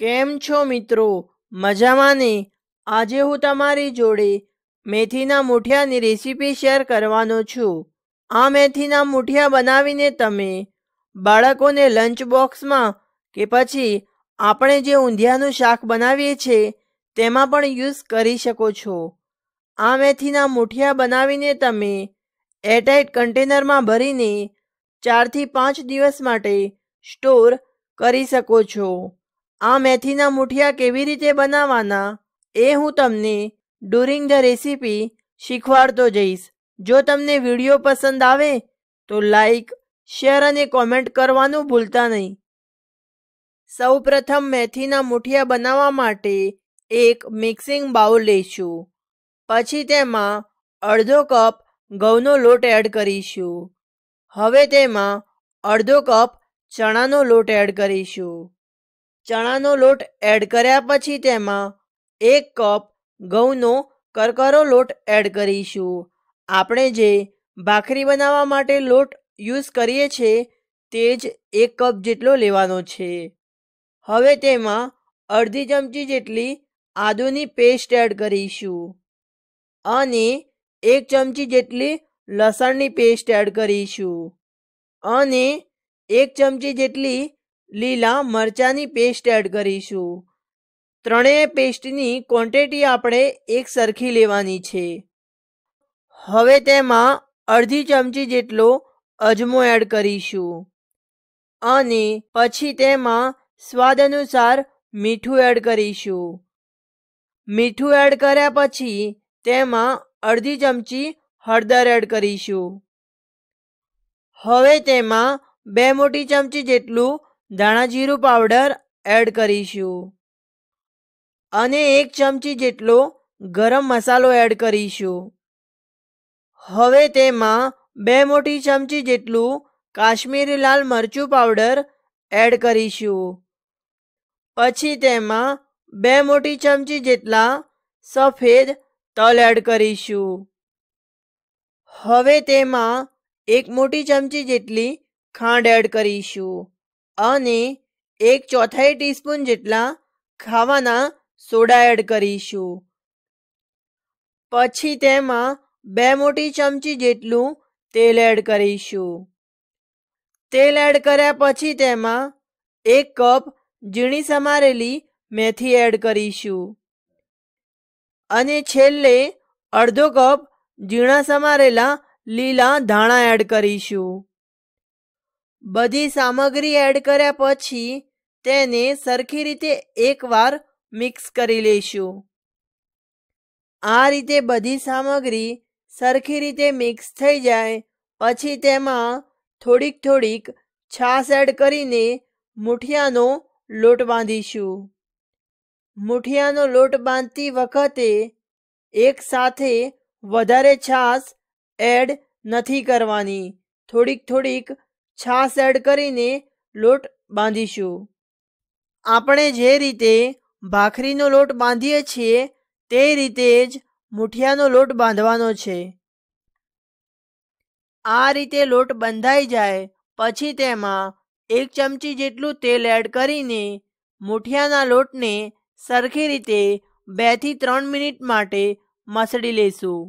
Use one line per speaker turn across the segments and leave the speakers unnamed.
કેમ છો મિત્રો મજામાં ને આજે હું તમારી જોડે મેથીના મૂઠિયાની રેસીપી શેર કરવાનો છું આ મેથીના મૂઠિયા બનાવીને તમે બાળકોને લંચ બોક્સમાં કે પછી આપણે જે ઊંધિયાનું શાક બનાવીએ છીએ તેમાં પણ યુઝ કરી શકો છો આ મેથીના મૂઠિયા બનાવીને તમે એરટાઇટ કન્ટેનરમાં ભરીને ચારથી પાંચ દિવસ માટે સ્ટોર કરી શકો છો આ મેથીના મુઠિયા કેવી રીતે બનાવવાના એ હું તમને ડ્યુરિંગ ધ રેસીપી શીખવાડતો જઈશ જો તમને વિડીયો પસંદ આવે તો લાઈક શેર અને કોમેન્ટ કરવાનું ભૂલતા નહીં સૌ પ્રથમ મેથીના મુઠિયા બનાવવા માટે એક મિક્સિંગ બાઉલ લઈશું પછી તેમાં અડધો કપ ઘઉંનો લોટ એડ કરીશું હવે તેમાં અડધો કપ ચણાનો લોટ એડ કરીશું ચણાનો લોટ એડ કર્યા પછી તેમાં એક કપ ઘઉંનો કરકરો લોટ એડ કરીશું આપણે જે ભાખરી બનાવવા માટે લોટ યુઝ કરીએ છીએ તે જ એક કપ જેટલો લેવાનો છે હવે તેમાં અડધી ચમચી જેટલી આદુની પેસ્ટ એડ કરીશું અને એક ચમચી જેટલી લસણની પેસ્ટ એડ કરીશું અને એક ચમચી જેટલી લીલા મરચાંની પેસ્ટ એડ કરીશું ત્રણેય પેસ્ટની ક્વોન્ટિટી આપણે એક સરખી લેવાની છે હવે તેમાં અડધી ચમચી જેટલો અજમો એડ કરીશું અને પછી તેમાં સ્વાદ અનુસાર મીઠું એડ કરીશું મીઠું એડ કર્યા પછી તેમાં અડધી ચમચી હળદર એડ કરીશું હવે તેમાં બે મોટી ચમચી જેટલું ધાણા જીરું પાવડર એડ કરીશું અને એક ચમચી જેટલો ગરમ મસાલો એડ કરીશું હવે તેમાં બે મોટી ચમચી જેટલું કાશ્મીરી લાલ મરચું પાવડર એડ કરીશું પછી તેમાં બે મોટી ચમચી જેટલા સફેદ તલ એડ કરીશું હવે તેમાં એક મોટી ચમચી જેટલી ખાંડ એડ કરીશું અને એક ચોથાઈ ટીસ્પૂન જેટલા ખાવાના સોડા એડ કરીશું પછી તેમાં બે મોટી ચમચી જેટલું તેલ એડ કરીશું તેલ એડ કર્યા પછી તેમાં એક કપ ઝીણી સમારેલી મેથી એડ કરીશું અને છેલ્લે અડધો કપ ઝીણા સમારેલા લીલા ધાણા એડ કરીશું બધી સામગ્રી એડ કર્યા પછી તેને સરખી રીતે એકવાર મિક્સ કરી લઈશું આ રીતે બધી સામગ્રી સરખી રીતે મિક્સ થઈ જાય પછી તેમાં થોડીક થોડીક છાશ એડ કરીને મુઠિયાનો લોટ બાંધીશું મુઠિયાનો લોટ બાંધતી વખતે એક સાથે વધારે છાશ એડ નથી કરવાની થોડીક થોડીક છાશ એડ કરીને લોટ બાંધીશું આપણે જે રીતે ભાખરીનો લોટ બાંધીએ છીએ તે રીતે જ મુઠિયાનો લોટ બાંધવાનો છે આ રીતે લોટ બંધાઈ જાય પછી તેમાં એક ચમચી જેટલું તેલ એડ કરીને મુઠિયાના લોટને સરખી રીતે બે થી ત્રણ મિનિટ માટે મસળી લેશું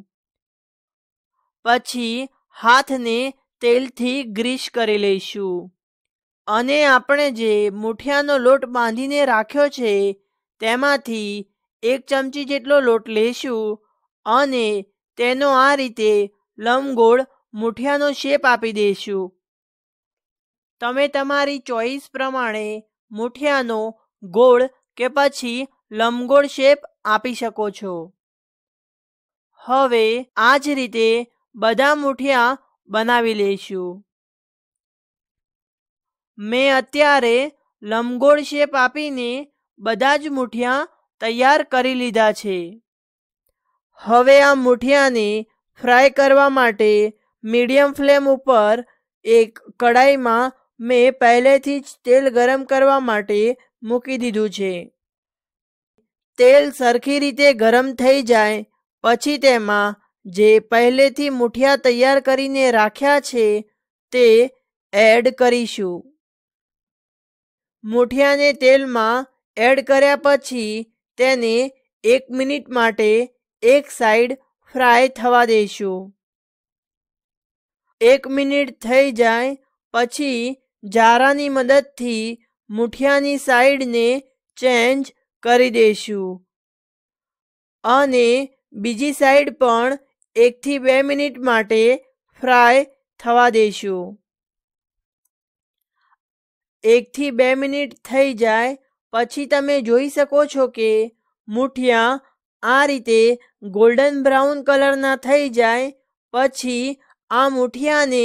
પછી હાથને તેલથી ગ્રીસ કરી લઈશું અને આપણે જે મુઠિયાનો લોટ બાંધીને રાખ્યો છે તેમાંથી એક ચમચી જેટલો લોટ લેશું અને તેનો આ રીતે લંબગોળ મુઠિયાનો શેપ આપી દઈશું તમે તમારી ચોઈસ પ્રમાણે મુઠિયાનો ગોળ કે પછી લંબગોળ શેપ આપી શકો છો હવે આ જ રીતે બધા મુઠિયા બનાવી લઈશું મેં અત્યારે લંબગોળ શેપ આપીને બધા જ મૂઠિયા તૈયાર કરી લીધા છે હવે આ મૂઠિયાને ફ્રાય કરવા માટે મીડિયમ ફ્લેમ ઉપર એક કડાઈમાં મેં પહેલેથી જ તેલ ગરમ કરવા માટે મૂકી દીધું છે તેલ સરખી રીતે ગરમ થઈ જાય પછી તેમાં જે પહેલેથી મુઠિયા તૈયાર કરીને રાખ્યા છે તે એડ કરીશું મુઠિયાને તેલમાં એડ કર્યા પછી તેને એક મિનિટ માટે એક સાઈડ ફ્રાય થવા દઈશું એક મિનિટ થઈ જાય પછી જારાની મદદથી મુઠિયાની સાઈડને ચેન્જ કરી દઈશું અને બીજી સાઈડ પણ એકથી બે મિનિટ માટે ફ્રાય થવા દેશું એકથી બે મિનિટ થઈ જાય પછી તમે જોઈ શકો છો કે મૂઠિયા આ રીતે ગોલ્ડન બ્રાઉન કલરના થઈ જાય પછી આ મૂઠિયાને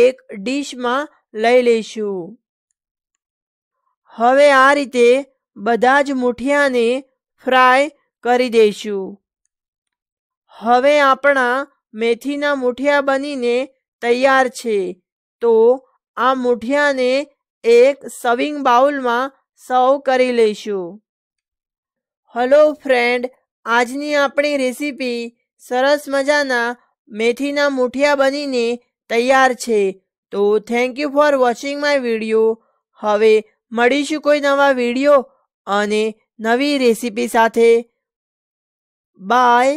એક ડીશમાં લઈ લઈશું હવે આ રીતે બધા જ મૂઠિયાને ફ્રાય કરી દઈશું હવે આપણા મેથીના મુઠિયા બનીને તૈયાર છે તો આ મુઠિયાને એક સવિંગ બાઉલમાં સર્વ કરી લઈશું હલો ફ્રેન્ડ આજની આપણી રેસીપી સરસ મજાના મેથીના મુઠિયા બનીને તૈયાર છે તો thank you for watching my video હવે મળીશું કોઈ નવા વિડીયો અને નવી રેસીપી સાથે બાય